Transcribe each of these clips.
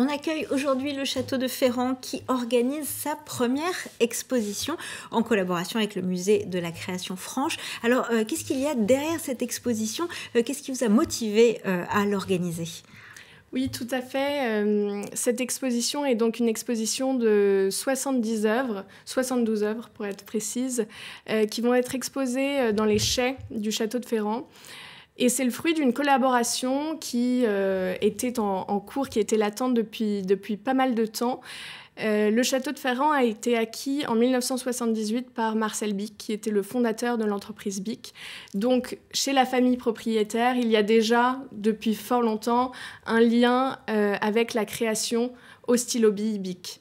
On accueille aujourd'hui le château de Ferrand qui organise sa première exposition en collaboration avec le musée de la création franche. Alors, euh, qu'est-ce qu'il y a derrière cette exposition euh, Qu'est-ce qui vous a motivé euh, à l'organiser oui, tout à fait. Cette exposition est donc une exposition de 70 œuvres, 72 œuvres pour être précise, qui vont être exposées dans les chais du château de Ferrand. Et c'est le fruit d'une collaboration qui euh, était en, cours, qui était latente depuis, depuis pas mal de temps. Euh, le château de Ferrand a été acquis en 1978 par Marcel Bic, qui était le fondateur de l'entreprise Bic. Donc, chez la famille propriétaire, il y a déjà, depuis fort longtemps, un lien euh, avec la création au stylo Bic.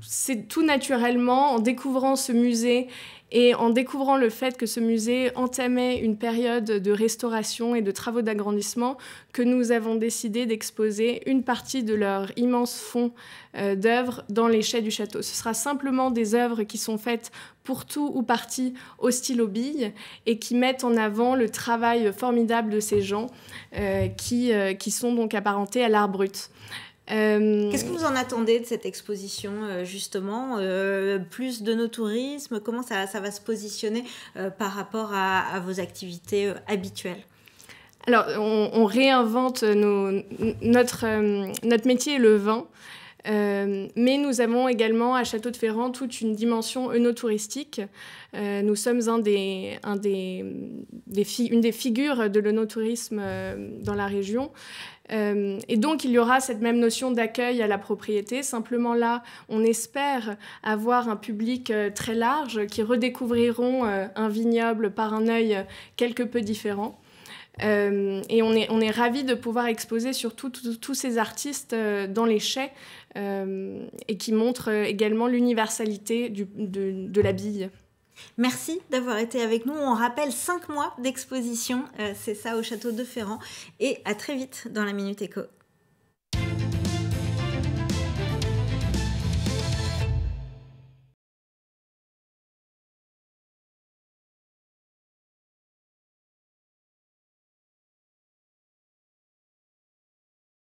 c'est tout naturellement, en découvrant ce musée et en découvrant le fait que ce musée entamait une période de restauration et de travaux d'agrandissement, que nous avons décidé d'exposer une partie de leur immense fonds euh, d'œuvres dans les chais du château. Ce sera simplement des œuvres qui sont faites pour tout ou partie au stylo bille et qui mettent en avant le travail formidable de ces gens euh, qui, euh, qui sont donc apparentés à l'art brut. Euh, Qu'est-ce que vous en attendez de cette exposition, euh, justement euh, Plus de nos tourismes Comment ça, va se positionner par rapport à, vos activités habituelles Alors, on, réinvente notre, notre métier, le vin. mais nous avons également à Château de Ferrand toute une dimension œnotouristique. nous sommes des, une des figures de l'œnotourisme dans la région. Euh, et donc, il y aura cette même notion d'accueil à la propriété. Simplement là, on espère avoir un public euh, très large qui redécouvriront euh, un vignoble par un œil quelque peu différent. et on est, on ravis de pouvoir exposer surtout tous ces artistes dans les chais et qui montrent également l'universalité de la bille. Merci d'avoir été avec nous. On rappelle cinq mois d'exposition, euh, c'est ça au château de Ferrand. Et à très vite dans la Minute Éco.